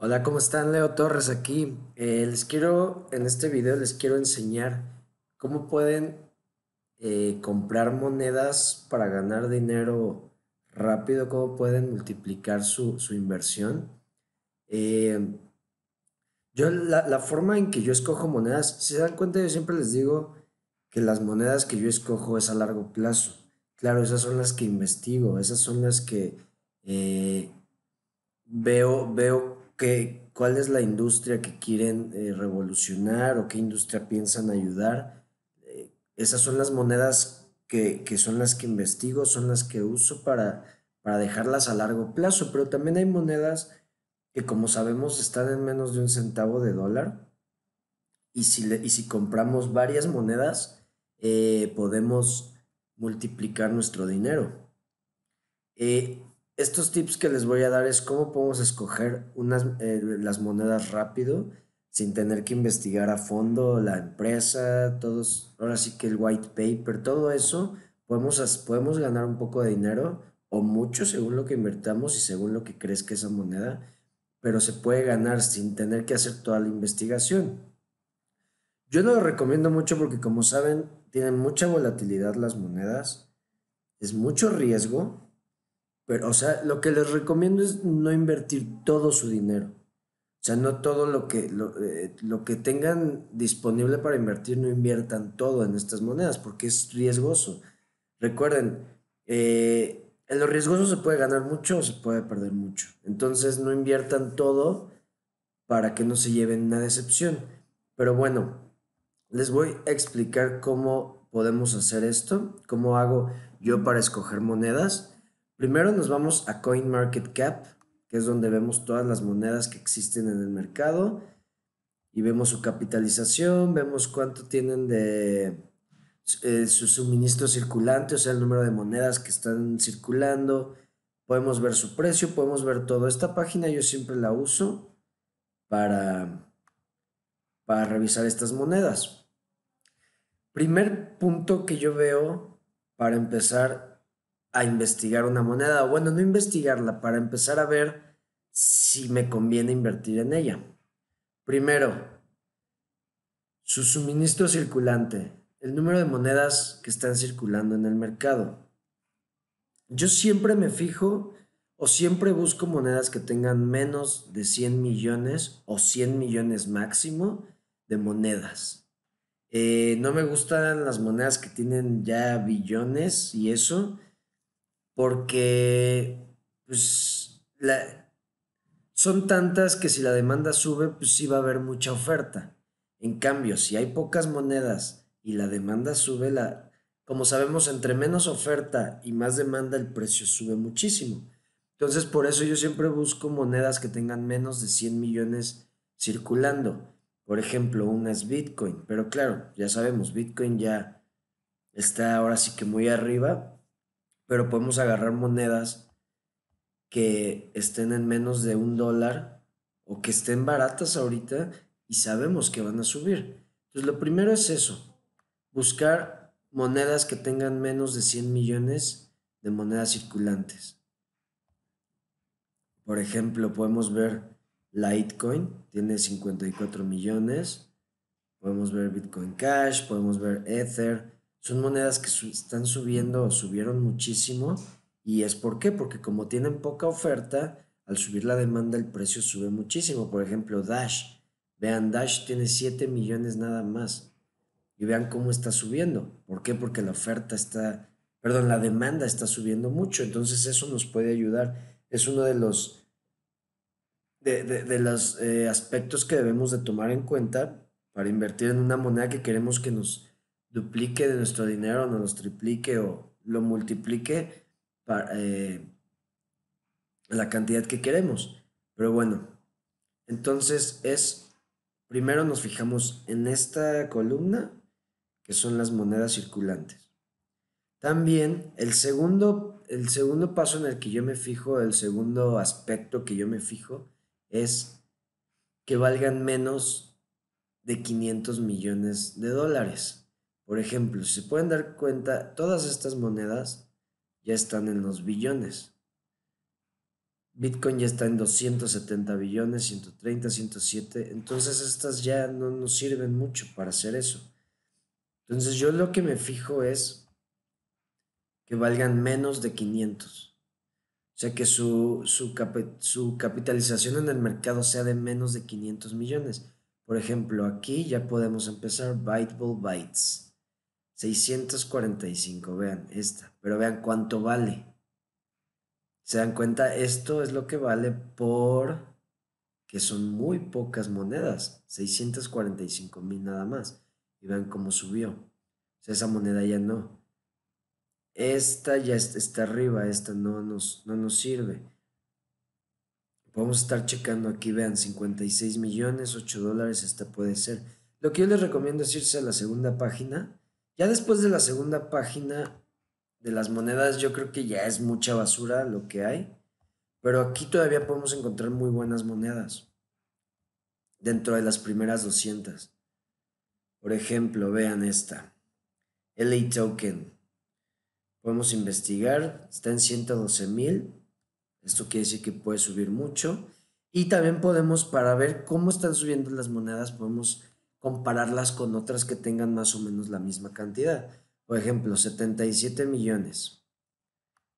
Hola, ¿cómo están? Leo Torres aquí. Eh, les quiero, en este video les quiero enseñar cómo pueden eh, comprar monedas para ganar dinero rápido, cómo pueden multiplicar su, inversión. Eh, yo, la, forma en que yo escojo monedas, si se dan cuenta, yo siempre les digo que las monedas que yo escojo es a largo plazo. Claro, esas son las que investigo, esas son las que veo, veo ¿Cuál es la industria que quieren eh, revolucionar o qué industria piensan ayudar? Eh, esas son las monedas que, que, son las que investigo, son las que uso para, para dejarlas a largo plazo, pero también hay monedas que como sabemos están en menos de un centavo de dólar y si, le, y si compramos varias monedas eh, podemos multiplicar nuestro dinero estos tips que les voy a dar es cómo podemos escoger unas, eh, las monedas rápido sin tener que investigar a fondo la empresa, todos, ahora sí que el white paper, todo eso, podemos, podemos ganar un poco de dinero o mucho según lo que invertamos y según lo que crees que esa moneda, pero se puede ganar sin tener que hacer toda la investigación. Yo no lo recomiendo mucho porque como saben, tienen mucha volatilidad las monedas, es mucho riesgo, pero, o sea, lo que les recomiendo es no invertir todo su dinero. O sea, no todo lo que, lo, eh, que tengan disponible para invertir, no inviertan todo en estas monedas porque es riesgoso. Recuerden, eh, en lo riesgoso se puede ganar mucho o se puede perder mucho. Entonces no inviertan todo para que no se lleven una decepción. Pero bueno, les voy a explicar cómo podemos hacer esto, cómo hago yo para escoger monedas. Primero nos vamos a CoinMarketCap, que es donde vemos todas las monedas que existen en el mercado y vemos su capitalización, vemos cuánto tienen de eh, su suministro circulante, o sea, el número de monedas que están circulando. Podemos ver su precio, podemos ver todo. Esta página yo siempre la uso para, para revisar estas monedas. Primer punto que yo veo para empezar a investigar una moneda, o bueno, no investigarla, para empezar a ver si me conviene invertir en ella. Primero, su suministro circulante, el número de monedas que están circulando en el mercado. Yo siempre me fijo o siempre busco monedas que tengan menos de 100 millones o 100 millones máximo de monedas. Eh, no me gustan las monedas que tienen ya billones y eso porque pues, son tantas que si la demanda sube, pues sí va a haber mucha oferta. En cambio, si hay pocas monedas y la demanda sube, la, como sabemos, entre menos oferta y más demanda, el precio sube muchísimo. Entonces, por eso yo siempre busco monedas que tengan menos de 100 millones circulando. Por ejemplo, una es Bitcoin, pero claro, ya sabemos, Bitcoin ya está ahora sí que muy arriba, pero podemos agarrar monedas que estén en menos de un dólar o que estén baratas ahorita y sabemos que van a subir. Entonces, lo primero es eso, buscar monedas que tengan menos de 100 millones de monedas circulantes. Por ejemplo, podemos ver Litecoin, tiene 54 millones. Podemos ver Bitcoin Cash, podemos ver Ether, son monedas que están subiendo o subieron muchísimo. ¿Y es por qué? Porque como tienen poca oferta, al subir la demanda el precio sube muchísimo. Por ejemplo, Dash. Vean, Dash tiene 7 millones nada más. Y vean cómo está subiendo. ¿Por qué? Porque la oferta está, perdón, la demanda está subiendo mucho. Entonces eso nos puede ayudar. Es uno de los, de, eh, aspectos que debemos de tomar en cuenta para invertir en una moneda que queremos que nos duplique de nuestro dinero, nos los triplique o lo multiplique para eh, la cantidad que queremos. Pero bueno, entonces es, primero nos fijamos en esta columna, que son las monedas circulantes. También el segundo, el segundo paso en el que yo me fijo, el segundo aspecto que yo me fijo, es que valgan menos de 500 millones de dólares. Por ejemplo, si se pueden dar cuenta, todas estas monedas ya están en los billones. Bitcoin ya está en 270 billones, 130, 107. Entonces estas ya no nos sirven mucho para hacer eso. Entonces yo lo que me fijo es que valgan menos de 500. O sea, que su, su, capitalización en el mercado sea de menos de 500 millones. Por ejemplo, aquí ya podemos empezar Byteball Bytes. 645, vean esta, pero vean cuánto vale. Se dan cuenta, esto es lo que vale por que son muy pocas monedas, 645 mil nada más. Y vean cómo subió. O esa moneda ya no. Esta ya está arriba, esta no nos, no nos sirve. Vamos a estar checando aquí, vean, 56 millones, 8 dólares, esta puede ser. Lo que yo les recomiendo es irse a la segunda página ya después de la segunda página de las monedas, yo creo que ya es mucha basura lo que hay, pero aquí todavía podemos encontrar muy buenas monedas dentro de las primeras 200. Por ejemplo, vean esta, LA Token. Podemos investigar, está en 112 mil. Esto quiere decir que puede subir mucho. Y también podemos, para ver cómo están subiendo las monedas, podemos compararlas con otras que tengan más o menos la misma cantidad. Por ejemplo, 77 millones.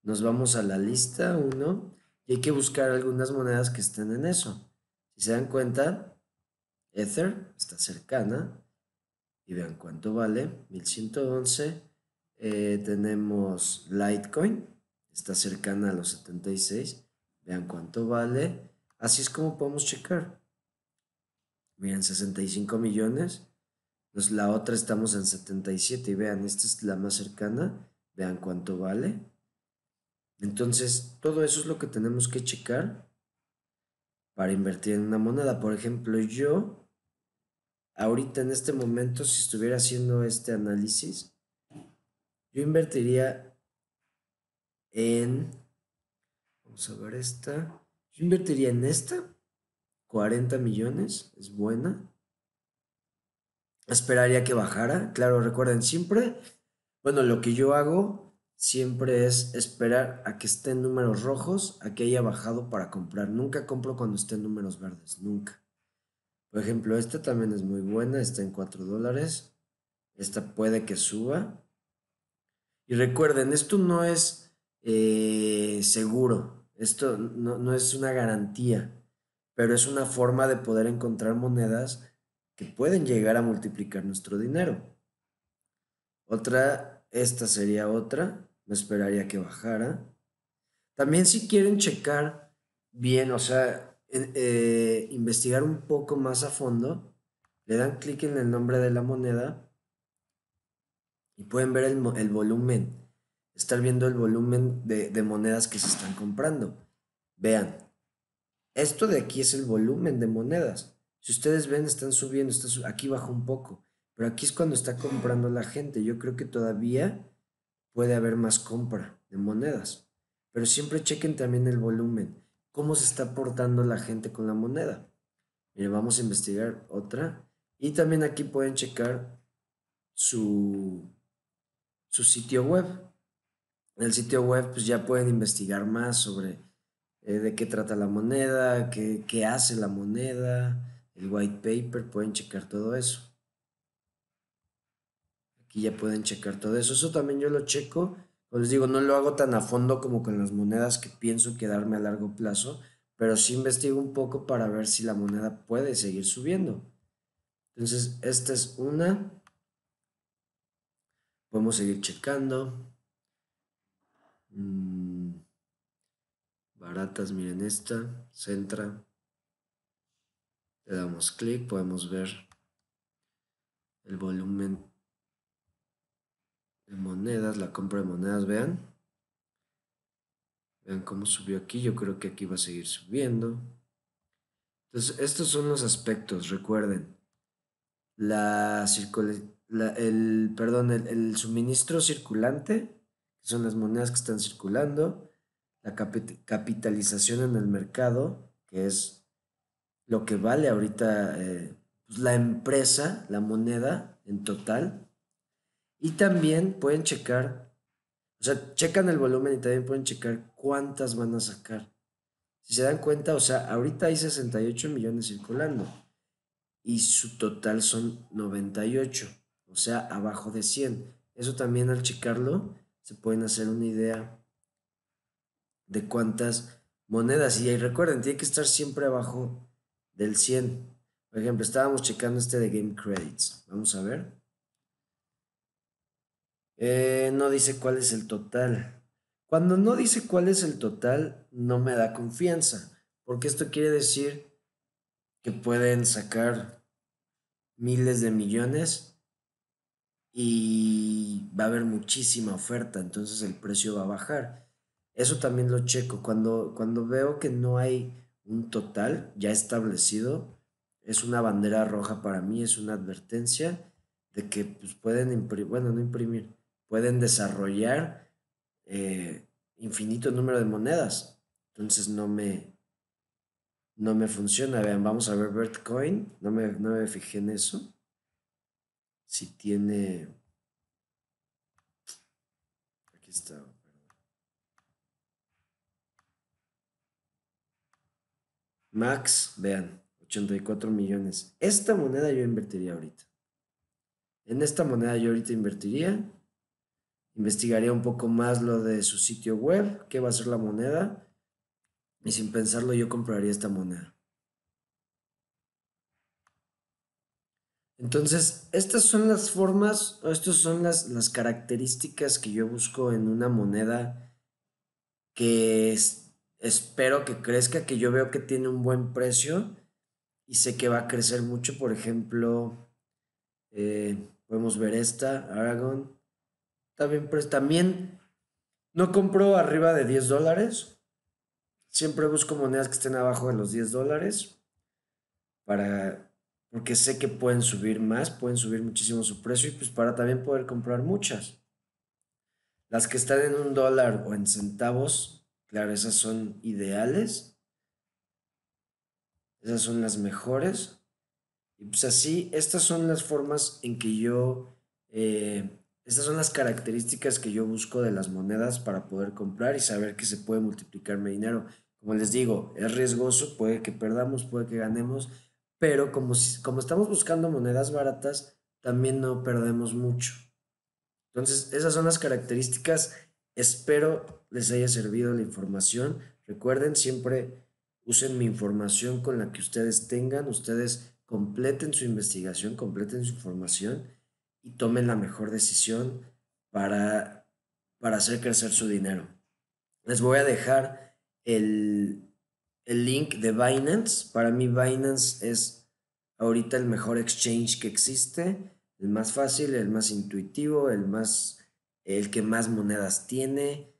Nos vamos a la lista 1 y hay que buscar algunas monedas que estén en eso. Si se dan cuenta, Ether está cercana y vean cuánto vale, 1111. Eh, tenemos Litecoin, está cercana a los 76. Vean cuánto vale. Así es como podemos checar. Miren, 65 millones. Pues la otra estamos en 77 y vean, esta es la más cercana, vean cuánto vale. Entonces, todo eso es lo que tenemos que checar para invertir en una moneda. Por ejemplo, yo, ahorita en este momento, si estuviera haciendo este análisis, yo invertiría en... Vamos a ver esta. Yo invertiría en esta 40 millones, es buena. Esperaría que bajara, claro, recuerden siempre, bueno, lo que yo hago siempre es esperar a que estén números rojos, a que haya bajado para comprar. Nunca compro cuando estén números verdes, nunca. Por ejemplo, esta también es muy buena, está en 4 dólares. Esta puede que suba. Y recuerden, esto no es eh, seguro, esto no, no es una garantía pero es una forma de poder encontrar monedas que pueden llegar a multiplicar nuestro dinero. Otra, esta sería otra, me esperaría que bajara. También si quieren checar bien, o sea, eh, investigar un poco más a fondo, le dan clic en el nombre de la moneda y pueden ver el, volumen, estar viendo el volumen de monedas que se están comprando. Vean, esto de aquí es el volumen de monedas. Si ustedes ven, están subiendo, está aquí bajó un poco, pero aquí es cuando está comprando la gente. Yo creo que todavía puede haber más compra de monedas, pero siempre chequen también el volumen, cómo se está portando la gente con la moneda. Miren, vamos a investigar otra. Y también aquí pueden checar su, su sitio web. En el sitio web pues ya pueden investigar más sobre eh, de qué trata la moneda, qué, hace la moneda, el white paper, pueden checar todo eso. Aquí ya pueden checar todo eso. Eso también yo lo checo. Pues les digo, no lo hago tan a fondo como con las monedas que pienso quedarme a largo plazo, pero sí investigo un poco para ver si la moneda puede seguir subiendo. Entonces, esta es una. Podemos seguir checando. Mm baratas, miren esta, Centra. Le damos clic, podemos ver el volumen de monedas, la compra de monedas, vean. Vean cómo subió aquí, yo creo que aquí va a seguir subiendo. Entonces, estos son los aspectos, recuerden. La, el, perdón, el, suministro circulante, son las monedas que están circulando, la capitalización en el mercado, que es lo que vale ahorita eh, pues, la empresa, la moneda en total. Y también pueden checar, o sea, checan el volumen y también pueden checar cuántas van a sacar. Si se dan cuenta, o sea, ahorita hay 68 millones circulando y su total son 98, o sea, abajo de 100. Eso también al checarlo se pueden hacer una idea de cuántas monedas. Y recuerden, tiene que estar siempre abajo del 100. Por ejemplo, estábamos checando este de Game Credits. Vamos a ver. Eh, no dice cuál es el total. Cuando no dice cuál es el total, no me da confianza, porque esto quiere decir que pueden sacar miles de millones y va a haber muchísima oferta, entonces el precio va a bajar. Eso también lo checo. Cuando, cuando veo que no hay un total ya establecido, es una bandera roja para mí, es una advertencia de que pues, pueden imprimir, bueno, no imprimir, pueden desarrollar eh, infinito número de monedas. Entonces no me, no me funciona. Vean, vamos a ver Bitcoin. No me, no me fijé en eso. Si tiene... Aquí está. Max, vean, 84 millones. Esta moneda yo invertiría ahorita. En esta moneda yo ahorita invertiría. Investigaría un poco más lo de su sitio web, qué va a ser la moneda. Y sin pensarlo yo compraría esta moneda. Entonces, estas son las formas, o estas son las, las características que yo busco en una moneda que es, espero que crezca, que yo veo que tiene un buen precio y sé que va a crecer mucho. Por ejemplo, eh, podemos ver esta, Aragón. También, pues también no compro arriba de 10 dólares. Siempre busco monedas que estén abajo de los 10 dólares. Para, porque sé que pueden subir más, pueden subir muchísimo su precio y pues para también poder comprar muchas. Las que están en un dólar o en centavos Claro, esas son ideales. Esas son las mejores. Y pues así, estas son las formas en que yo, eh, estas son las características que yo busco de las monedas para poder comprar y saber que se puede multiplicar mi dinero. Como les digo, es riesgoso, puede que perdamos, puede que ganemos, pero como, como estamos buscando monedas baratas, también no perdemos mucho. Entonces, esas son las características Espero les haya servido la información. Recuerden siempre usen mi información con la que ustedes tengan, ustedes completen su investigación, completen su información y tomen la mejor decisión para, para hacer crecer su dinero. Les voy a dejar el, el link de Binance. Para mí Binance es ahorita el mejor exchange que existe, el más fácil, el más intuitivo, el más el que más monedas tiene.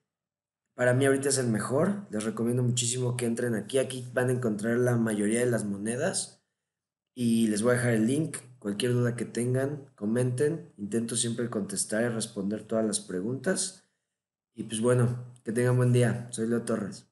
Para mí ahorita es el mejor. Les recomiendo muchísimo que entren aquí. Aquí van a encontrar la mayoría de las monedas. Y les voy a dejar el link. Cualquier duda que tengan, comenten. Intento siempre contestar y responder todas las preguntas. Y pues bueno, que tengan buen día. Soy Leo Torres.